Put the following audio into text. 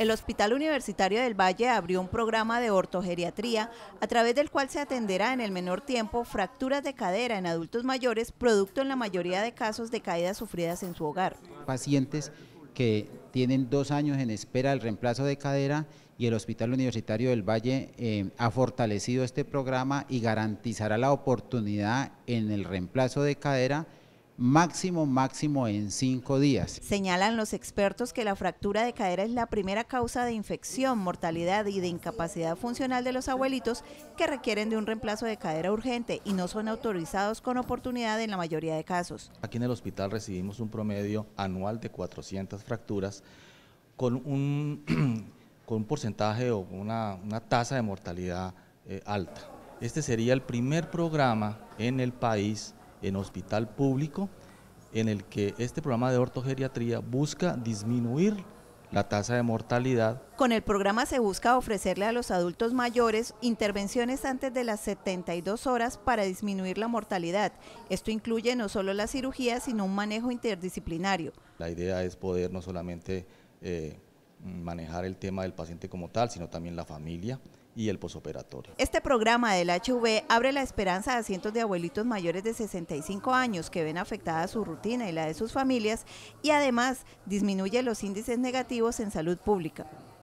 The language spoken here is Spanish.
El Hospital Universitario del Valle abrió un programa de ortogeriatría a través del cual se atenderá en el menor tiempo fracturas de cadera en adultos mayores, producto en la mayoría de casos de caídas sufridas en su hogar. Pacientes que tienen dos años en espera del reemplazo de cadera y el Hospital Universitario del Valle eh, ha fortalecido este programa y garantizará la oportunidad en el reemplazo de cadera máximo, máximo en cinco días. Señalan los expertos que la fractura de cadera es la primera causa de infección, mortalidad y de incapacidad funcional de los abuelitos que requieren de un reemplazo de cadera urgente y no son autorizados con oportunidad en la mayoría de casos. Aquí en el hospital recibimos un promedio anual de 400 fracturas con un, con un porcentaje o una, tasa de mortalidad eh, alta. Este sería el primer programa en el país en hospital público, en el que este programa de ortogeriatría busca disminuir la tasa de mortalidad. Con el programa se busca ofrecerle a los adultos mayores intervenciones antes de las 72 horas para disminuir la mortalidad. Esto incluye no solo la cirugía, sino un manejo interdisciplinario. La idea es poder no solamente eh, manejar el tema del paciente como tal, sino también la familia, y el posoperatorio. Este programa del HV abre la esperanza a cientos de abuelitos mayores de 65 años que ven afectada su rutina y la de sus familias y además disminuye los índices negativos en salud pública.